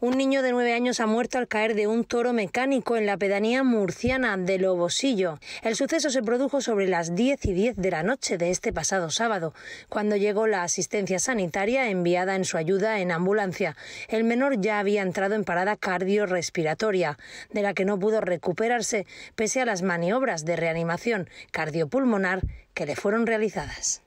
Un niño de nueve años ha muerto al caer de un toro mecánico en la pedanía murciana de Lobosillo. El suceso se produjo sobre las diez y diez de la noche de este pasado sábado, cuando llegó la asistencia sanitaria enviada en su ayuda en ambulancia. El menor ya había entrado en parada cardiorrespiratoria, de la que no pudo recuperarse pese a las maniobras de reanimación cardiopulmonar que le fueron realizadas.